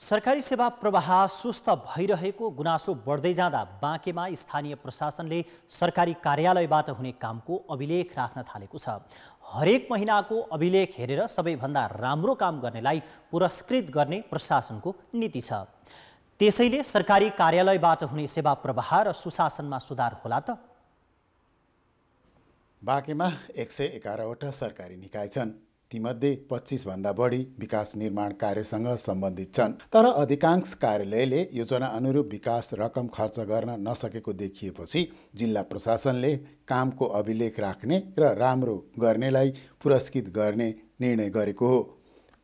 सरकारी सेवा प्रवाह सुस्त भइरहेको गुनासो बढ्दै जाँदा बाँकेमा स्थानीय प्रशासनले सरकारी कार्यालयबाट हुने कामको अभिलेख राख्न थालेको छ हरेक महिनाको अभिलेख हेरेर सबैभन्दा राम्रो काम गर्नेलाई पुरस्कृत गर्ने प्रशासनको नीति छ त्यसैले सरकारी कार्यालयबाट हुने सेवा प्रवाह र सुशासनमा सुधार होला त बाँकेमा एक सय एघारवटा सरकारी निकाय छन् तीमध्ये पच्चिसभन्दा बढी विकास निर्माण कार्यसँग सम्बन्धित छन् तर अधिकांश कार्यालयले योजना अनुरूप विकास रकम खर्च गर्न नसकेको देखिएपछि जिल्ला प्रशासनले कामको अभिलेख राख्ने र राम्रो गर्नेलाई पुरस्कृत गर्ने निर्णय गरेको हो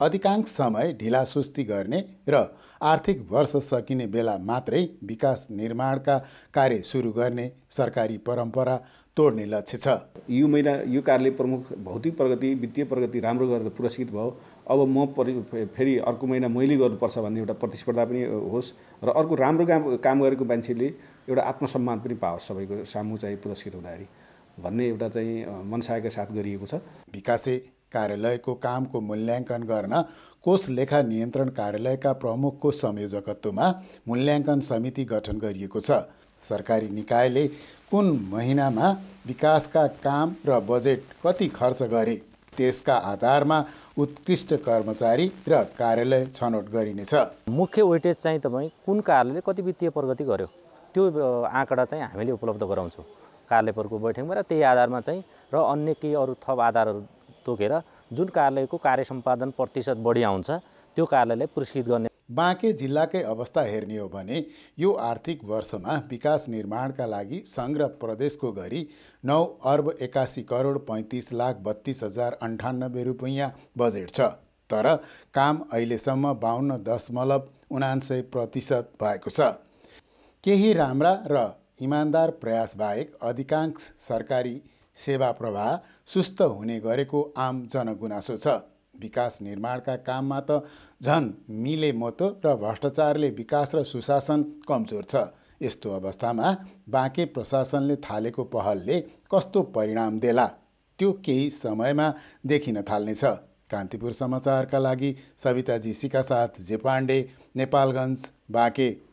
अधिकांश समय ढिलासुस्ती गर्ने र आर्थिक वर्ष सकिने बेला मात्रै विकास निर्माणका कार्य सुरु गर्ने सरकारी परम्परा तोड्ने लक्ष्य छ यो महिना यो कार्यले प्रमुख भौतिक प्रगति वित्तीय प्रगति राम्रो गरेर पुरस्कृत भयो अब म परि फेरि अर्को महिना मैले गर्नुपर्छ भन्ने एउटा प्रतिस्पर्धा पनि होस् र अर्को राम्रो काम काम गरेको मान्छेले एउटा आत्मसम्मान पनि पाओस् सबैको सामु चाहिँ पुरस्कृत हुँदाखेरि भन्ने एउटा चाहिँ मनसायका साथ गरिएको छ विकासे कार्यालयको कामको मूल्याङ्कन गर्न कोष लेखा नियन्त्रण कार्यालयका प्रमुखको संयोजकत्वमा मूल्याङ्कन समिति गठन गरिएको छ सरकारी निकायले कुन महिनामा विकासका काम र बजेट कति खर्च गरे त्यसका आधारमा उत्कृष्ट कर्मचारी र कार्यालय छनौट गरिनेछ मुख्य वेटेज चाहिँ तपाईँ कुन कार्यालयले कति वित्तीय प्रगति गर्यो त्यो आँकडा चाहिँ हामीले उपलब्ध गराउँछौँ कार्यालयपरको बैठकमा र त्यही आधारमा चाहिँ र अन्य केही अरू थप आधारहरू तोकेर जुन कार्यालयको कार्य सम्पादन प्रतिशत बढी आउँछ त्यो कार्यालयलाई पुरस्कृत गर्ने बाँके जिल्लाकै अवस्था हेर्ने हो भने यो आर्थिक वर्षमा विकास निर्माणका लागि सङ्घ प्रदेशको गरी नौ अर्ब एकासी करोड पैँतिस लाख बत्तिस हजार अन्ठानब्बे रुपियाँ बजेट छ तर काम अहिलेसम्म बाहन्न दशमलव उनान्सय प्रतिशत भएको छ केही राम्रा र इमान्दार प्रयासबाहेक अधिकांश सरकारी सेवा प्रवाह सुस्त हुने गरेको आम जनगुनासो छ विकास निर्माणका काममा त झन् मिले मोतो र भ्रष्टाचारले विकास र सुशासन कमजोर छ यस्तो अवस्थामा बाँके प्रशासनले थालेको पहलले कस्तो परिणाम देला त्यो केही समयमा देखिन थाल्नेछ कान्तिपुर समाचारका लागि सविताजी सिका साथ जे पाण्डे नेपालगञ्ज बाँके